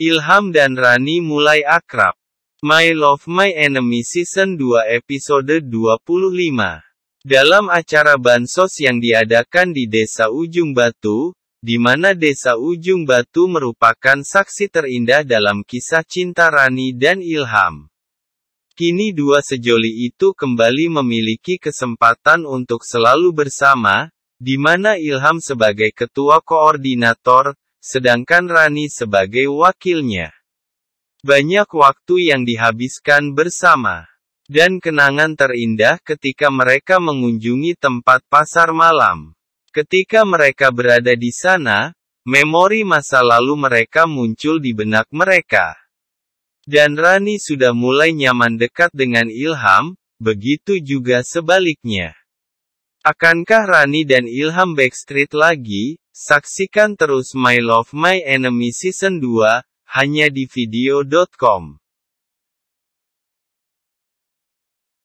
Ilham dan Rani mulai akrab. My Love My Enemy Season 2 Episode 25 Dalam acara Bansos yang diadakan di Desa Ujung Batu, di mana Desa Ujung Batu merupakan saksi terindah dalam kisah cinta Rani dan Ilham. Kini dua sejoli itu kembali memiliki kesempatan untuk selalu bersama, di mana Ilham sebagai ketua koordinator, sedangkan Rani sebagai wakilnya. Banyak waktu yang dihabiskan bersama, dan kenangan terindah ketika mereka mengunjungi tempat pasar malam. Ketika mereka berada di sana, memori masa lalu mereka muncul di benak mereka. Dan Rani sudah mulai nyaman dekat dengan Ilham, begitu juga sebaliknya. Akankah Rani dan Ilham backstreet lagi, Saksikan terus My Love My Enemy Season 2, hanya di video.com.